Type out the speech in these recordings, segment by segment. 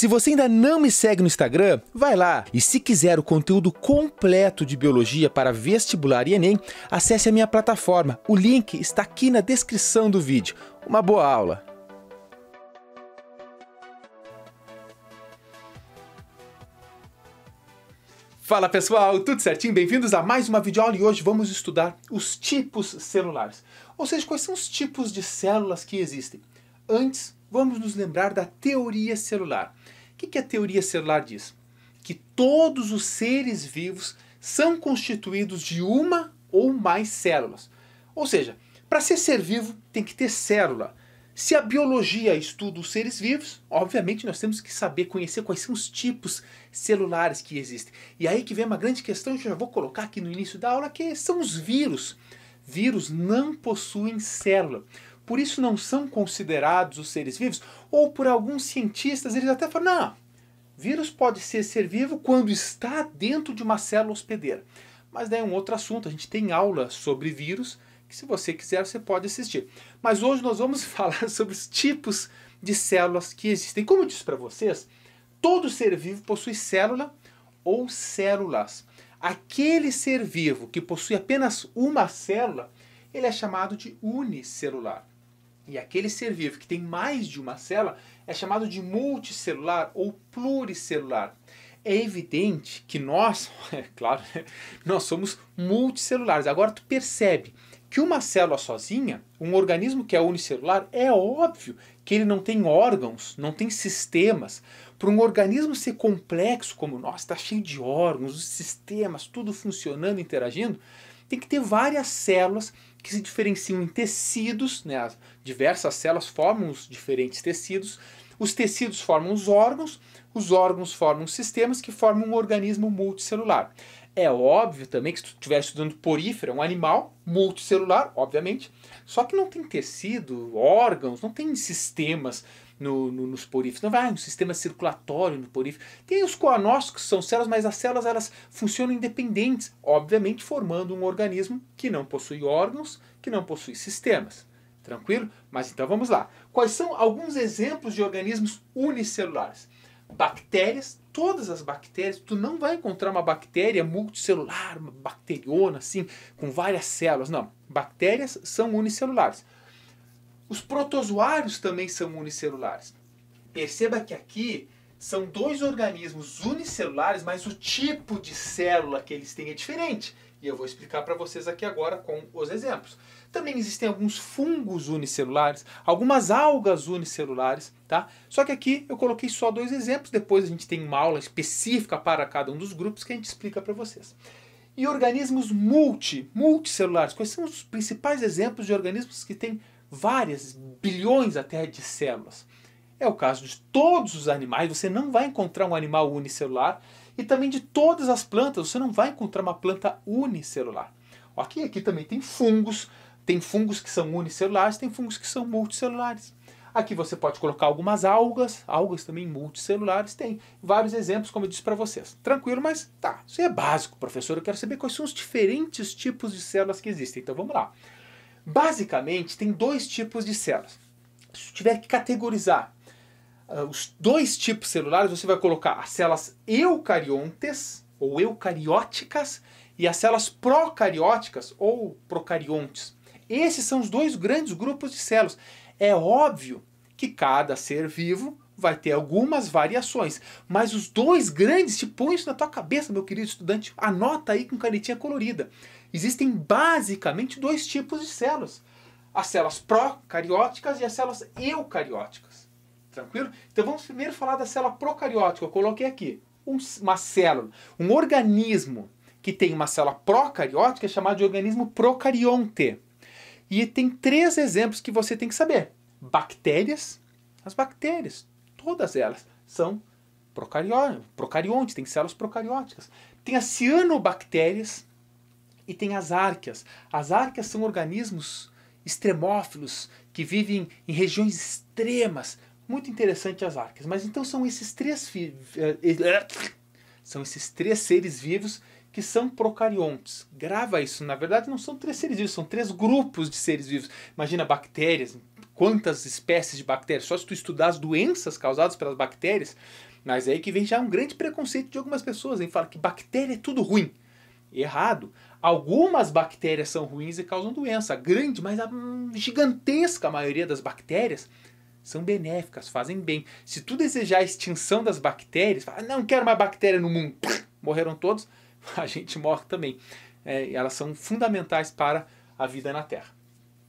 Se você ainda não me segue no Instagram, vai lá. E se quiser o conteúdo completo de biologia para vestibular e Enem, acesse a minha plataforma. O link está aqui na descrição do vídeo. Uma boa aula! Fala pessoal, tudo certinho? Bem-vindos a mais uma videoaula e hoje vamos estudar os tipos celulares. Ou seja, quais são os tipos de células que existem. Antes vamos nos lembrar da teoria celular. O que, que a teoria celular diz? Que todos os seres vivos são constituídos de uma ou mais células. Ou seja, para ser ser vivo tem que ter célula. Se a biologia estuda os seres vivos, obviamente nós temos que saber conhecer quais são os tipos celulares que existem. E aí que vem uma grande questão que eu já vou colocar aqui no início da aula, que são os vírus. Vírus não possuem célula por isso não são considerados os seres vivos? Ou por alguns cientistas, eles até falam: não, vírus pode ser ser vivo quando está dentro de uma célula hospedeira. Mas daí é um outro assunto, a gente tem aula sobre vírus, que se você quiser você pode assistir. Mas hoje nós vamos falar sobre os tipos de células que existem. Como eu disse para vocês, todo ser vivo possui célula ou células. Aquele ser vivo que possui apenas uma célula, ele é chamado de unicelular. E aquele ser vivo que tem mais de uma célula é chamado de multicelular ou pluricelular. É evidente que nós, é claro, né, nós somos multicelulares. Agora tu percebe que uma célula sozinha, um organismo que é unicelular, é óbvio que ele não tem órgãos, não tem sistemas. Para um organismo ser complexo como o nosso, está cheio de órgãos, sistemas, tudo funcionando, interagindo, tem que ter várias células que se diferenciam em tecidos, né? As diversas células formam os diferentes tecidos, os tecidos formam os órgãos, os órgãos formam os sistemas que formam um organismo multicelular. É óbvio também que se tu estiver estudando porífera, um animal multicelular, obviamente, só que não tem tecido, órgãos, não tem sistemas, no, no, nos poríferos, não vai no sistema circulatório no porífero. Tem os coanócitos, que são células, mas as células elas funcionam independentes, obviamente formando um organismo que não possui órgãos, que não possui sistemas. Tranquilo? Mas então vamos lá. Quais são alguns exemplos de organismos unicelulares? Bactérias, todas as bactérias, tu não vai encontrar uma bactéria multicelular, uma bacteriona assim, com várias células, não. Bactérias são unicelulares. Os protozoários também são unicelulares. Perceba que aqui são dois organismos unicelulares, mas o tipo de célula que eles têm é diferente. E eu vou explicar para vocês aqui agora com os exemplos. Também existem alguns fungos unicelulares, algumas algas unicelulares, tá? Só que aqui eu coloquei só dois exemplos, depois a gente tem uma aula específica para cada um dos grupos que a gente explica para vocês. E organismos multi, multicelulares, quais são os principais exemplos de organismos que têm várias bilhões até de células. É o caso de todos os animais, você não vai encontrar um animal unicelular e também de todas as plantas, você não vai encontrar uma planta unicelular. Aqui, aqui também tem fungos, tem fungos que são unicelulares, tem fungos que são multicelulares. Aqui você pode colocar algumas algas, algas também multicelulares, tem vários exemplos, como eu disse para vocês. Tranquilo, mas tá, isso é básico, professor. Eu quero saber quais são os diferentes tipos de células que existem. Então vamos lá. Basicamente, tem dois tipos de células. Se tiver que categorizar uh, os dois tipos celulares, você vai colocar as células eucariontes ou eucarióticas e as células procarióticas ou procariontes. Esses são os dois grandes grupos de células. É óbvio que cada ser vivo vai ter algumas variações, mas os dois grandes, te põe isso na tua cabeça, meu querido estudante, anota aí com canetinha colorida. Existem basicamente dois tipos de células: as células procarióticas e as células eucarióticas. Tranquilo? Então vamos primeiro falar da célula procariótica. Eu coloquei aqui uma célula, um organismo que tem uma célula procariótica é chamado de organismo procarionte. E tem três exemplos que você tem que saber: bactérias, as bactérias, todas elas são procarióticas, tem células procarióticas. Tem as cianobactérias, e tem as árqueas. As árqueas são organismos extremófilos que vivem em regiões extremas. Muito interessante as árqueas. Mas então são esses três eh, eh, são esses três seres vivos que são procariontes. Grava isso. Na verdade, não são três seres vivos, são três grupos de seres vivos. Imagina bactérias, quantas espécies de bactérias. Só se tu estudar as doenças causadas pelas bactérias, mas é aí que vem já um grande preconceito de algumas pessoas em falar que bactéria é tudo ruim. Errado. Algumas bactérias são ruins e causam doença. A grande, mas a gigantesca maioria das bactérias são benéficas, fazem bem. Se tu desejar a extinção das bactérias, fala, não quero mais bactéria no mundo, morreram todos, a gente morre também. É, elas são fundamentais para a vida na Terra,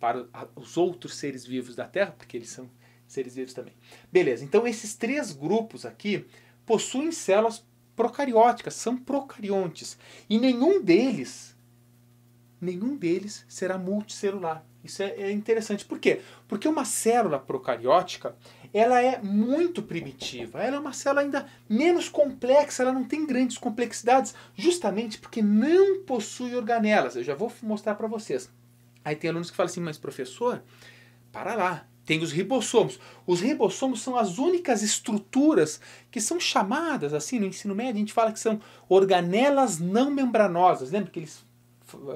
para os outros seres vivos da Terra, porque eles são seres vivos também. Beleza, então esses três grupos aqui possuem células procarióticas, são procariontes, e nenhum deles nenhum deles será multicelular. Isso é, é, interessante. Por quê? Porque uma célula procariótica ela é muito primitiva, ela é uma célula ainda menos complexa, ela não tem grandes complexidades, justamente porque não possui organelas. Eu já vou mostrar para vocês. Aí tem alunos que falam assim, mas professor, para lá, tem os ribossomos. Os ribossomos são as únicas estruturas que são chamadas, assim, no ensino médio, a gente fala que são organelas não membranosas. Lembra que eles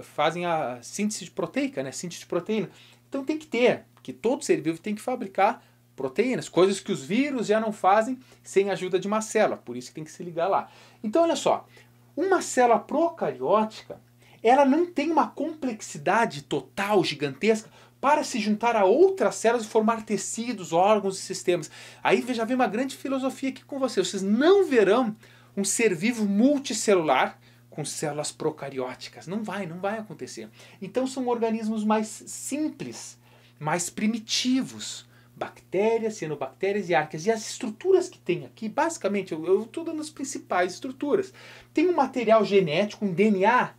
fazem a síntese de proteica, né? Síntese de proteína. Então tem que ter, que todo ser vivo tem que fabricar proteínas, coisas que os vírus já não fazem sem a ajuda de uma célula, por isso que tem que se ligar lá. Então olha só, uma célula procariótica, ela não tem uma complexidade total gigantesca para se juntar a outras células e formar tecidos, órgãos e sistemas. Aí já vem uma grande filosofia aqui com vocês. Vocês não verão um ser vivo multicelular com células procarióticas. Não vai, não vai acontecer. Então são organismos mais simples, mais primitivos. Bactérias, cianobactérias e arcas. E as estruturas que tem aqui, basicamente, eu estou dando as principais estruturas. Tem um material genético, um DNA,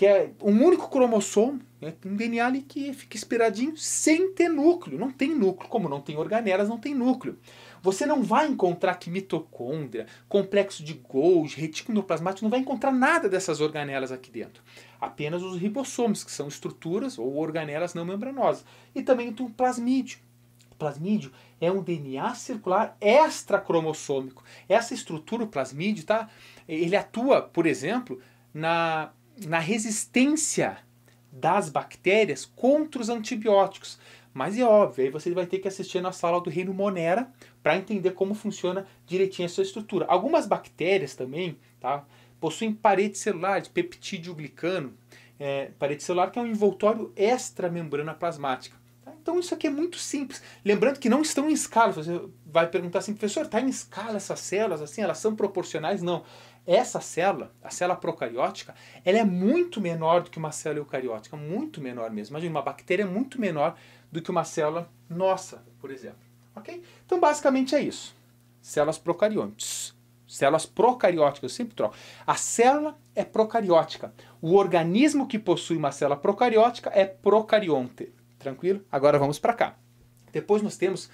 que é um único cromossomo, né, um DNA ali que fica esperadinho sem ter núcleo. Não tem núcleo, como não tem organelas, não tem núcleo. Você não vai encontrar que mitocôndria, complexo de Golgi, retículo endoplasmático, não vai encontrar nada dessas organelas aqui dentro. Apenas os ribossomos, que são estruturas ou organelas não membranosas. E também tem o plasmídio. O plasmídio é um DNA circular extracromossômico. Essa estrutura, o plasmídio, tá? ele atua, por exemplo, na na resistência das bactérias contra os antibióticos. Mas é óbvio, aí você vai ter que assistir a nossa aula do reino Monera para entender como funciona direitinho a sua estrutura. Algumas bactérias também tá, possuem paredes celulares, peptídeo glicano, é, parede celular, que é um envoltório extra membrana plasmática. Tá? Então isso aqui é muito simples. Lembrando que não estão em escala. Você vai perguntar assim, professor, está em escala essas células? assim Elas são proporcionais? Não essa célula, a célula procariótica, ela é muito menor do que uma célula eucariótica, muito menor mesmo. Imagina, uma bactéria é muito menor do que uma célula nossa, por exemplo. Ok? Então, basicamente é isso. Células procariontes. Células procarióticas, eu sempre troco. A célula é procariótica. O organismo que possui uma célula procariótica é procarionte. Tranquilo? Agora vamos para cá. Depois nós temos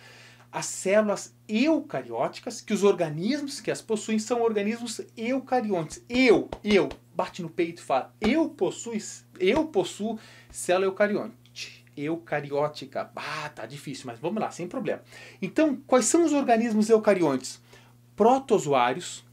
as células eucarióticas, que os organismos que as possuem são organismos eucariontes. Eu, eu, bate no peito e fala, eu possuo, eu possuo célula eucarionte. Eucariótica. Ah, tá difícil, mas vamos lá, sem problema. Então, quais são os organismos eucariontes? Protozoários,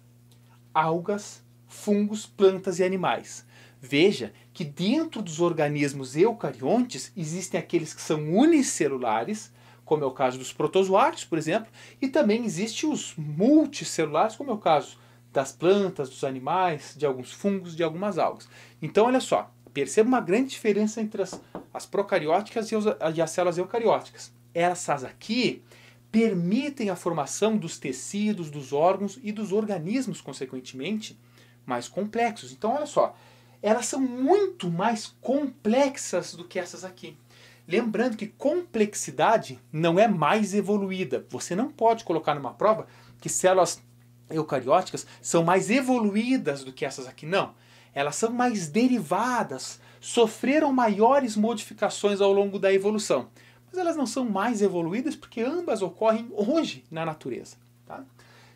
algas, fungos, plantas e animais. Veja que dentro dos organismos eucariontes existem aqueles que são unicelulares, como é o caso dos protozoários, por exemplo, e também existem os multicelulares, como é o caso das plantas, dos animais, de alguns fungos, de algumas algas. Então, olha só, perceba uma grande diferença entre as, as procarióticas e, os, e as células eucarióticas. Essas aqui permitem a formação dos tecidos, dos órgãos e dos organismos, consequentemente, mais complexos. Então, olha só, elas são muito mais complexas do que essas aqui. Lembrando que complexidade não é mais evoluída. Você não pode colocar numa prova que células eucarióticas são mais evoluídas do que essas aqui, não. Elas são mais derivadas, sofreram maiores modificações ao longo da evolução. Mas elas não são mais evoluídas porque ambas ocorrem hoje na natureza. Tá?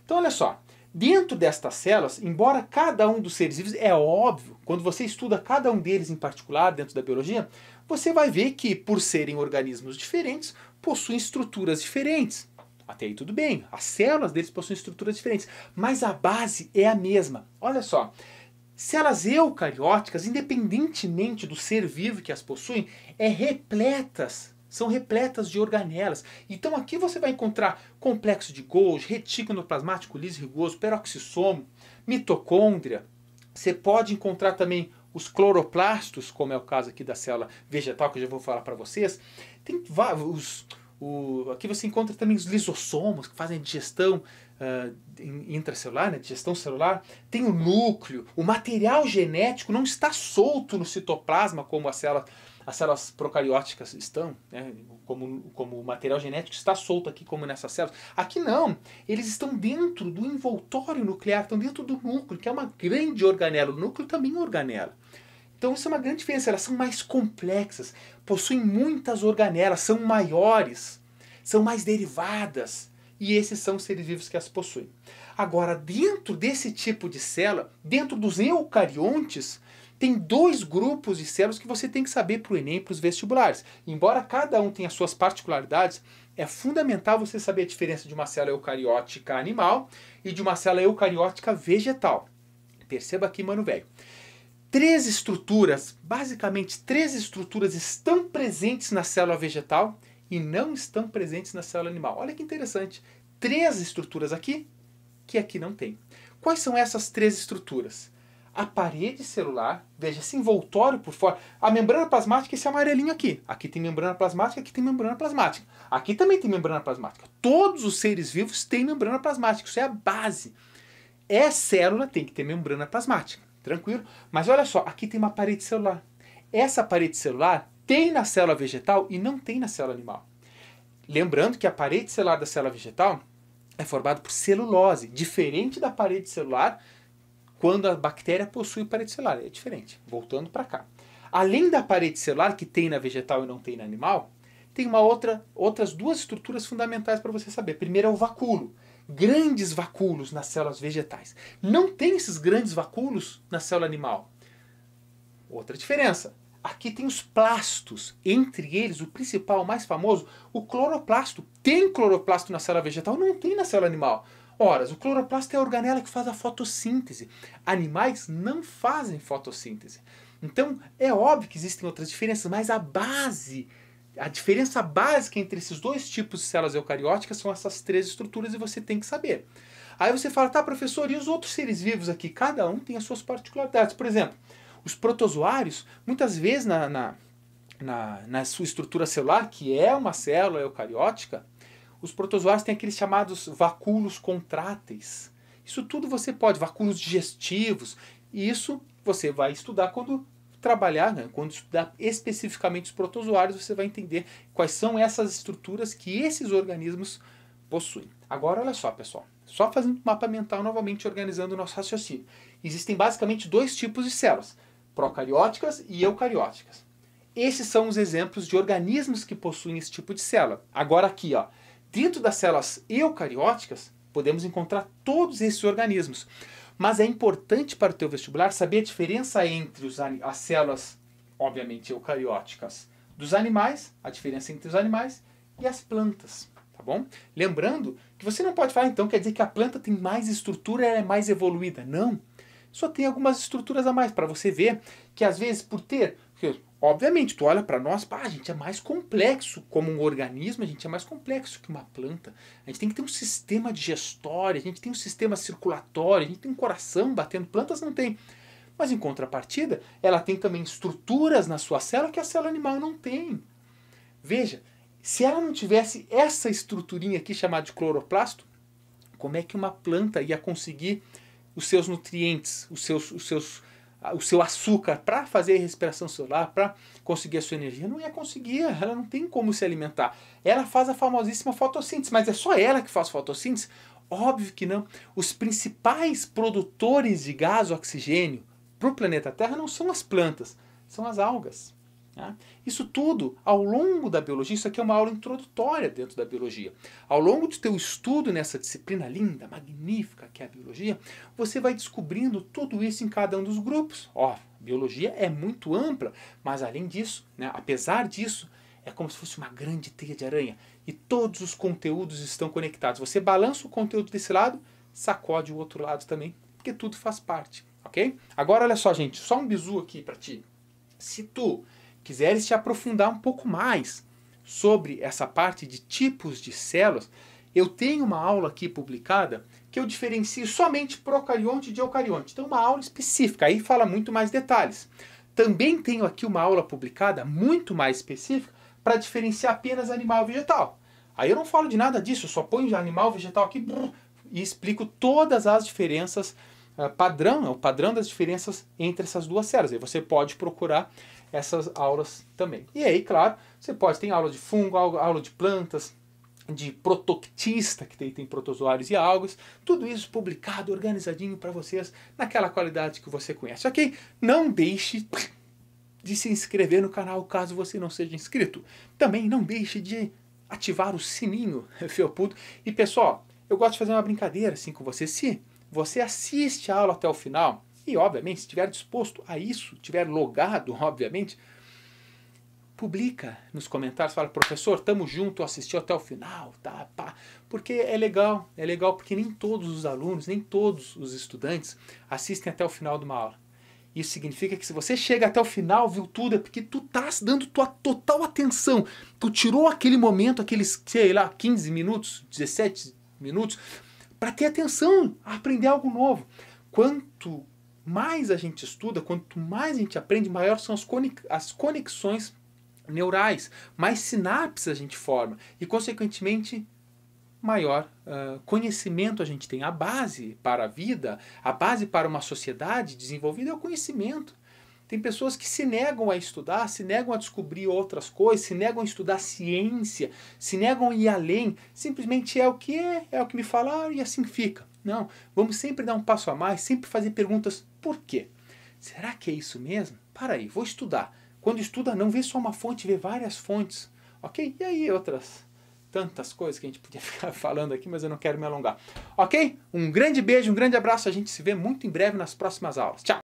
Então, olha só. Dentro destas células, embora cada um dos seres vivos, é óbvio, quando você estuda cada um deles em particular dentro da biologia, você vai ver que, por serem organismos diferentes, possuem estruturas diferentes. Até aí tudo bem, as células deles possuem estruturas diferentes, mas a base é a mesma. Olha só, células eucarióticas, independentemente do ser vivo que as possuem, é repletas são repletas de organelas. Então aqui você vai encontrar complexo de Golgi, retículo endoplasmático, liso rugoso, peroxissomo, mitocôndria. Você pode encontrar também os cloroplastos, como é o caso aqui da célula vegetal, que eu já vou falar para vocês. Tem os, O, aqui você encontra também os lisossomos, que fazem a digestão uh, intracelular, né, digestão celular. Tem o núcleo. O material genético não está solto no citoplasma, como a célula as células procarióticas estão, né, como, como o material genético está solto aqui, como nessas células. Aqui não, eles estão dentro do envoltório nuclear, estão dentro do núcleo, que é uma grande organela. O núcleo também é organela. Então isso é uma grande diferença, elas são mais complexas, possuem muitas organelas, são maiores, são mais derivadas. E esses são os seres vivos que as possuem. Agora, dentro desse tipo de célula, dentro dos eucariontes, tem dois grupos de células que você tem que saber para o Enem, para os vestibulares. Embora cada um tenha suas particularidades, é fundamental você saber a diferença de uma célula eucariótica animal e de uma célula eucariótica vegetal. Perceba aqui, mano velho. Três estruturas, basicamente três estruturas estão presentes na célula vegetal e não estão presentes na célula animal. Olha que interessante. Três estruturas aqui que aqui não tem. Quais são essas três estruturas? a parede celular, veja esse envoltório por fora, a membrana plasmática, esse amarelinho aqui. Aqui tem membrana plasmática, aqui tem membrana plasmática. Aqui também tem membrana plasmática. Todos os seres vivos têm membrana plasmática, isso é a base. É célula, tem que ter membrana plasmática, tranquilo? Mas olha só, aqui tem uma parede celular. Essa parede celular tem na célula vegetal e não tem na célula animal. Lembrando que a parede celular da célula vegetal é formada por celulose, diferente da parede celular quando a bactéria possui parede celular. É diferente. Voltando para cá. Além da parede celular, que tem na vegetal e não tem na animal, tem uma outra, outras duas estruturas fundamentais para você saber. Primeiro é o vacúolo. Grandes vacúolos nas células vegetais. Não tem esses grandes vacúolos na célula animal. Outra diferença. Aqui tem os plastos. Entre eles, o principal, o mais famoso, o cloroplasto. Tem cloroplasto na célula vegetal? Não tem na célula animal. Ora, o cloroplasto é a organela que faz a fotossíntese. Animais não fazem fotossíntese. Então, é óbvio que existem outras diferenças, mas a base, a diferença básica entre esses dois tipos de células eucarióticas são essas três estruturas e você tem que saber. Aí você fala, tá, professor, e os outros seres vivos aqui? Cada um tem as suas particularidades. Por exemplo, os protozoários, muitas vezes na, na, na, na sua estrutura celular, que é uma célula eucariótica, os protozoários têm aqueles chamados vacúolos contráteis. Isso tudo você pode, vacúolos digestivos. E isso você vai estudar quando trabalhar, né? quando estudar especificamente os protozoários, você vai entender quais são essas estruturas que esses organismos possuem. Agora, olha só, pessoal. Só fazendo um mapa mental novamente, organizando o nosso raciocínio. Existem basicamente dois tipos de células: procarióticas e eucarióticas. Esses são os exemplos de organismos que possuem esse tipo de célula. Agora aqui, ó, Dentro das células eucarióticas, podemos encontrar todos esses organismos. Mas é importante para o teu vestibular saber a diferença entre os, as células, obviamente, eucarióticas dos animais, a diferença entre os animais e as plantas, tá bom? Lembrando que você não pode falar, então, quer dizer que a planta tem mais estrutura, ela é mais evoluída. Não, só tem algumas estruturas a mais, para você ver que às vezes por ter Obviamente, tu olha para nós, pá, a gente é mais complexo como um organismo, a gente é mais complexo que uma planta. A gente tem que ter um sistema digestório, a gente tem um sistema circulatório, a gente tem um coração batendo, plantas não tem. Mas em contrapartida, ela tem também estruturas na sua célula que a célula animal não tem. Veja, se ela não tivesse essa estruturinha aqui chamada de cloroplasto, como é que uma planta ia conseguir os seus nutrientes, os seus, os seus o seu açúcar para fazer a respiração celular, para conseguir a sua energia. Não ia conseguir, ela não tem como se alimentar. Ela faz a famosíssima fotossíntese, mas é só ela que faz fotossíntese? Óbvio que não. Os principais produtores de gás oxigênio para o planeta Terra não são as plantas, são as algas. Né? Isso tudo ao longo da biologia, isso aqui é uma aula introdutória dentro da biologia. Ao longo do teu estudo nessa disciplina linda, magnífica que é a biologia, você vai descobrindo tudo isso em cada um dos grupos. Ó, a biologia é muito ampla, mas além disso, né, apesar disso, é como se fosse uma grande teia de aranha e todos os conteúdos estão conectados. Você balança o conteúdo desse lado, sacode o outro lado também, porque tudo faz parte, ok? Agora olha só, gente, só um bizu aqui para ti. Se tu quiseres te aprofundar um pouco mais sobre essa parte de tipos de células, eu tenho uma aula aqui publicada que eu diferencio somente procarionte de eucarionte. Então, uma aula específica, aí fala muito mais detalhes. Também tenho aqui uma aula publicada muito mais específica para diferenciar apenas animal e vegetal. Aí eu não falo de nada disso, eu só ponho animal vegetal aqui brrr, e explico todas as diferenças uh, padrão, é o padrão das diferenças entre essas duas células. Aí você pode procurar essas aulas também. E aí, claro, você pode ter aula de fungo, aula de plantas, de protoctista, que tem, tem protozoários e algas, tudo isso publicado, organizadinho para vocês, naquela qualidade que você conhece, ok? Não deixe de se inscrever no canal caso você não seja inscrito. Também não deixe de ativar o sininho, puto E pessoal, eu gosto de fazer uma brincadeira assim com você. Se você assiste a aula até o final, e, obviamente, se estiver disposto a isso, tiver logado, obviamente, publica nos comentários, fala, professor, tamo junto, assistiu até o final, tá, pá. Porque é legal, é legal porque nem todos os alunos, nem todos os estudantes assistem até o final de uma aula. Isso significa que se você chega até o final, viu tudo, é porque tu tá dando tua total atenção. Tu tirou aquele momento, aqueles, sei lá, 15 minutos, 17 minutos, para ter atenção, aprender algo novo. Quanto mais a gente estuda, quanto mais a gente aprende, maior são as conexões neurais, mais sinapses a gente forma e, consequentemente, maior uh, conhecimento a gente tem. A base para a vida, a base para uma sociedade desenvolvida é o conhecimento. Tem pessoas que se negam a estudar, se negam a descobrir outras coisas, se negam a estudar ciência, se negam a ir além. Simplesmente é o que é, é o que me falaram e assim fica. Não, vamos sempre dar um passo a mais, sempre fazer perguntas por quê? Será que é isso mesmo? Para aí, vou estudar. Quando estuda, não vê só uma fonte, vê várias fontes. Ok? E aí outras tantas coisas que a gente podia ficar falando aqui, mas eu não quero me alongar. Ok? Um grande beijo, um grande abraço. A gente se vê muito em breve nas próximas aulas. Tchau!